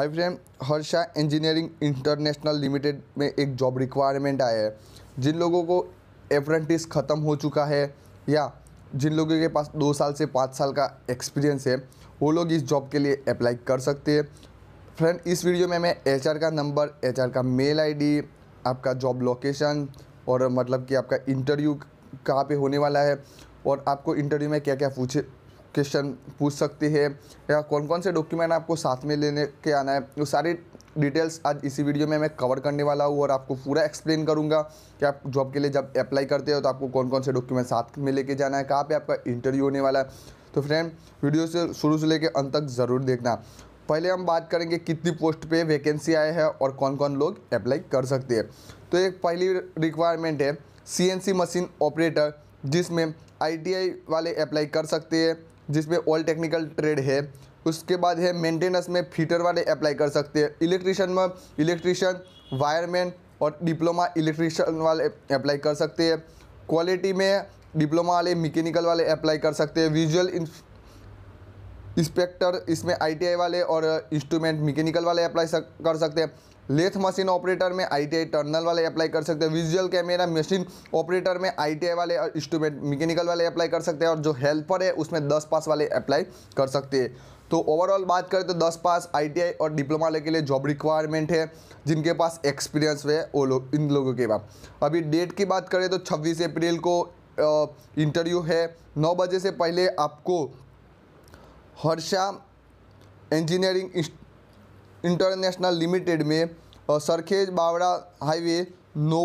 हाय friend Harsha engineering international limited में एक job requirement आया है जिन लोगों को अप्रेंटिस ख़त्म हो चुका है या जिन लोगों के पास दो साल से पाँच साल का एक्सपीरियंस है वो लोग इस जॉब के लिए अप्लाई कर सकते हैं फ्रेंड इस वीडियो में मैं एच का नंबर एच का मेल आई आपका जॉब लोकेशन और मतलब कि आपका इंटरव्यू कहाँ पर होने वाला है और आपको इंटरव्यू में क्या क्या पूछे क्वेश्चन पूछ सकती है या कौन कौन से डॉक्यूमेंट आपको साथ में लेने के आना है वो सारी डिटेल्स आज इसी वीडियो में मैं कवर करने वाला हूँ और आपको पूरा एक्सप्लेन करूँगा कि आप जॉब के लिए जब अप्लाई करते हो तो आपको कौन कौन से डॉक्यूमेंट साथ में लेके जाना है कहाँ पे आपका इंटरव्यू होने वाला है तो फ्रेंड वीडियो से शुरू से लेकर अंत तक ज़रूर देखना पहले हम बात करेंगे कितनी पोस्ट पे वैकेंसी आए हैं और कौन कौन लोग अप्लाई कर सकते हैं तो एक पहली रिक्वायरमेंट है सीएनसी मशीन ऑपरेटर जिसमें आईटीआई वाले अप्लाई कर सकते हैं जिसमें ऑल टेक्निकल ट्रेड है उसके बाद है मेंटेनेंस में फीटर वाले अप्लाई कर सकते हैं इलेक्ट्रिशियन में इलेक्ट्रिशियन वायरमैन और डिप्लोमा इलेक्ट्रिशियन वाले अप्लाई कर सकते हैं क्वालिटी में डिप्लोमा वाले मैकेनिकल वाले अप्लाई कर सकते हैं विजुअल इंस्पेक्टर इसमें आईटीआई वाले और इंस्ट्रूमेंट मैकेनिकल वाले अप्लाई कर सकते हैं लेथ मशीन ऑपरेटर में आई टर्नल वाले अप्लाई कर सकते हैं विजुअल कैमरा मशीन ऑपरेटर में आई वाले और इंस्ट्रूमेंट मैकेनिकल वाले अप्लाई कर सकते हैं और जो हेल्पर है उसमें दस पास वाले अप्लाई कर सकते हैं तो ओवरऑल बात करें तो 10 पास आईटीआई और डिप्लोमा वाले के लिए जॉब रिक्वायरमेंट है जिनके पास एक्सपीरियंस है वो लोग इन लोगों के पास अभी डेट की बात करें तो 26 अप्रैल को इंटरव्यू है 9 बजे से पहले आपको हर्षा इंजीनियरिंग इंटरनेशनल लिमिटेड में सरखेज बावड़ा हाईवे नो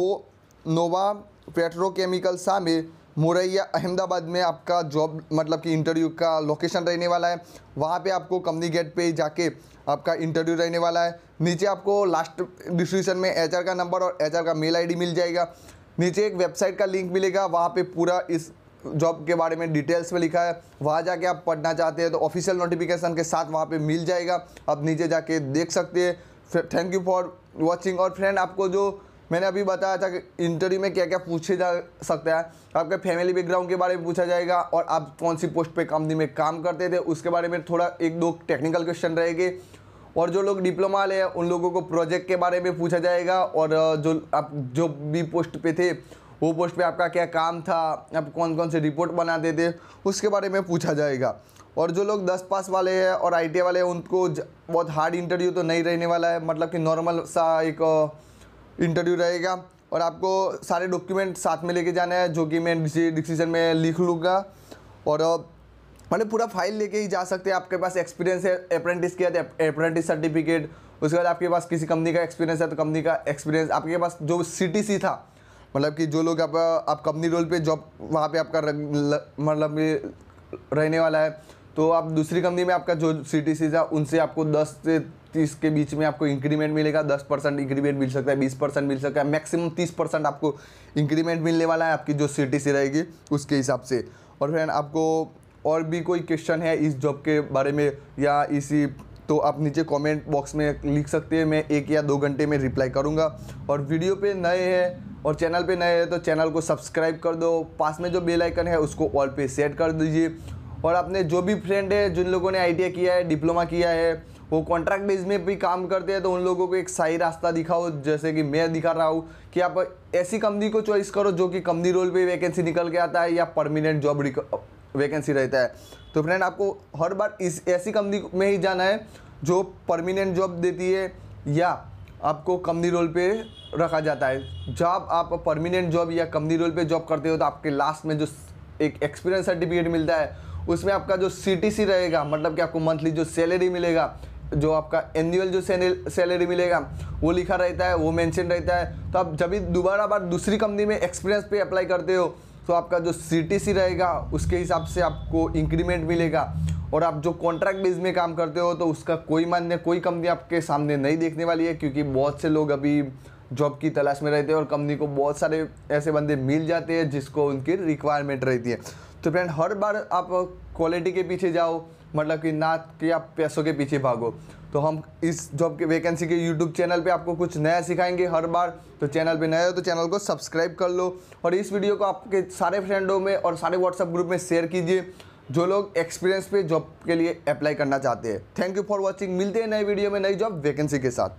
नोवा पेट्रोकेमिकल सामे मुरैया अहमदाबाद में आपका जॉब मतलब कि इंटरव्यू का लोकेशन रहने वाला है वहाँ पे आपको कंपनी गेट पे जाके आपका इंटरव्यू रहने वाला है नीचे आपको लास्ट डिस्क्रिप्शन में एच का नंबर और एच का मेल आईडी मिल जाएगा नीचे एक वेबसाइट का लिंक मिलेगा वहाँ पे पूरा इस जॉब के बारे में डिटेल्स में लिखा है वहाँ जाके आप पढ़ना चाहते हैं तो ऑफिशियल नोटिफिकेशन के साथ वहाँ पर मिल जाएगा आप नीचे जाके देख सकते हैं थैंक यू फॉर वॉचिंग और फ्रेंड आपको जो मैंने अभी बताया था कि इंटरव्यू में क्या क्या पूछे जा सकता है आपके फैमिली बैकग्राउंड के बारे में पूछा जाएगा और आप कौन सी पोस्ट पर कंपनी में काम करते थे उसके बारे में थोड़ा एक दो टेक्निकल क्वेश्चन रहेगी और जो लोग डिप्लोमा वाले हैं उन लोगों को प्रोजेक्ट के बारे में पूछा जाएगा और जो आप जो भी पोस्ट पे थे वो पोस्ट पे आपका क्या काम था आप कौन कौन से रिपोर्ट बनाते थे उसके बारे में पूछा जाएगा और जो लोग दस पास वाले हैं और आई वाले हैं उनको बहुत हार्ड इंटरव्यू तो नहीं रहने वाला है मतलब कि नॉर्मल सा एक इंटरव्यू रहेगा और आपको सारे डॉक्यूमेंट साथ में लेके जाना है जो कि मैं डिसीजन में लिख लूँगा और मतलब पूरा फाइल लेके ही जा सकते हैं आपके पास एक्सपीरियंस है अप्रेंटिस किया तो अप्रेंटिस सर्टिफिकेट उसके बाद आपके पास किसी कंपनी का एक्सपीरियंस है तो कंपनी का एक्सपीरियंस आपके पास जो सी था मतलब कि जो लोग आप आप कंपनी रोल पे जॉब वहाँ पे आपका मतलब रहने वाला है तो आप दूसरी कंपनी में आपका जो सी टी था उनसे आपको दस से तीस के बीच में आपको इंक्रीमेंट मिलेगा दस परसेंट इंक्रीमेंट मिल सकता है बीस परसेंट मिल सकता है मैक्सिमम तीस परसेंट आपको इंक्रीमेंट मिलने वाला है आपकी जो सी टी सी रहेगी उसके हिसाब से और फ्रेंड आपको और भी कोई क्वेश्चन है इस जॉब के बारे में या इसी तो आप नीचे कमेंट बॉक्स में लिख सकते हैं मैं एक या दो घंटे में रिप्लाई करूंगा और वीडियो पे नए हैं और चैनल पे नए हैं तो चैनल को सब्सक्राइब कर दो पास में जो बेल आइकन है उसको ऑल पे सेट कर दीजिए और अपने जो भी फ्रेंड है जिन लोगों ने आई किया है डिप्लोमा किया है वो कॉन्ट्रैक्ट बेस में भी काम करते हैं तो उन लोगों को एक सही रास्ता दिखाओ जैसे कि मैं दिखा रहा हूँ कि आप ऐसी कंपनी को चॉइस करो जो कि कंपनी रोल पर वैकेंसी निकल के आता है या परमिनेंट जॉब वैकेंसी रहता है तो फ्रेंड आपको हर बार इस ऐसी कंपनी में ही जाना है जो परमिनेंट जॉब देती है या आपको कंपनी रोल पे रखा जाता है जॉब आप परमिनेंट जॉब या कंपनी रोल पे जॉब करते हो तो आपके लास्ट में जो एक एक्सपीरियंस सर्टिफिकेट मिलता है उसमें आपका जो सी रहेगा मतलब कि आपको मंथली जो सैलरी मिलेगा जो आपका एनुअल जो सैलरी मिलेगा वो लिखा रहता है वो मेंशन रहता है तो आप जब भी दोबारा बार दूसरी कंपनी में एक्सपीरियंस पे अप्लाई करते हो तो आपका जो सी रहेगा उसके हिसाब से आपको इंक्रीमेंट मिलेगा और आप जो कॉन्ट्रैक्ट बेस में काम करते हो तो उसका कोई मान्य कोई कंपनी आपके सामने नहीं देखने वाली है क्योंकि बहुत से लोग अभी जॉब की तलाश में रहते हैं और कंपनी को बहुत सारे ऐसे बंदे मिल जाते हैं जिसको उनकी रिक्वायरमेंट रहती है तो फ्रेंड हर बार आप क्वालिटी के पीछे जाओ मतलब कि ना कि आप पैसों के पीछे भागो तो हम इस जॉब के वैकेंसी के यूट्यूब चैनल पे आपको कुछ नया सिखाएंगे हर बार तो चैनल पे नया हो तो चैनल को सब्सक्राइब कर लो और इस वीडियो को आपके सारे फ्रेंडों में और सारे व्हाट्सएप ग्रुप में शेयर कीजिए जो लोग एक्सपीरियंस पे जॉब के लिए अप्लाई करना चाहते हैं थैंक यू फॉर वॉचिंग मिलते हैं नए वीडियो में नई जॉब वैकेंसी के साथ